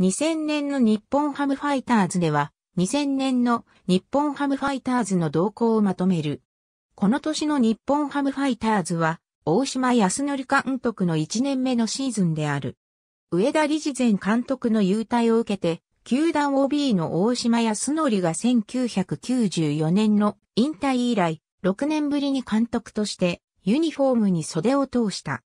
2000年の日本ハムファイターズでは、2000年の日本ハムファイターズの動向をまとめる。この年の日本ハムファイターズは、大島康則監督の1年目のシーズンである。上田理事前監督の優待を受けて、球団 OB の大島康則が1994年の引退以来、6年ぶりに監督としてユニフォームに袖を通した。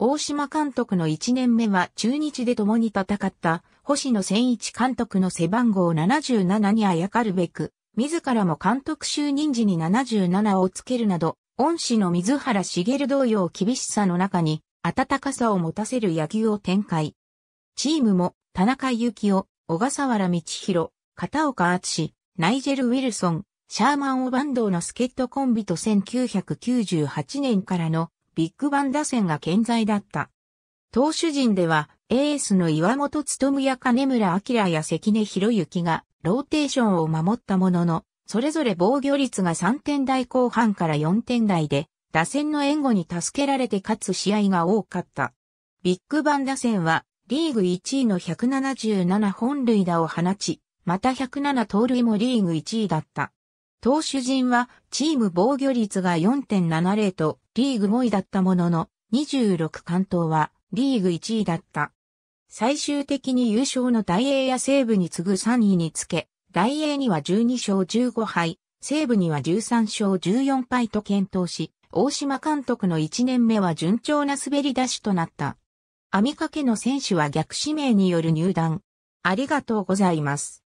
大島監督の1年目は中日で共に戦った星野千一監督の背番号77にあやかるべく、自らも監督就任時に77をつけるなど、恩師の水原茂同様厳しさの中に温かさを持たせる野球を展開。チームも田中幸雄、小笠原道弘、片岡敦ナイジェル・ウィルソン、シャーマン・オバンドーのケットコンビと1998年からのビッグバン打線が健在だった。投手陣では、エースの岩本勤や金村明や関根博之がローテーションを守ったものの、それぞれ防御率が3点台後半から4点台で、打線の援護に助けられて勝つ試合が多かった。ビッグバン打線は、リーグ1位の177本塁打を放ち、また107盗塁もリーグ1位だった。投手陣はチーム防御率が4.70とリーグ5位だったものの26関東はリーグ1位だった。最終的に優勝の大英や西武に次ぐ3位につけ、大英には12勝15敗、西部には13勝14敗と検討し、大島監督の1年目は順調な滑り出しとなった。網掛けの選手は逆指名による入団。ありがとうございます。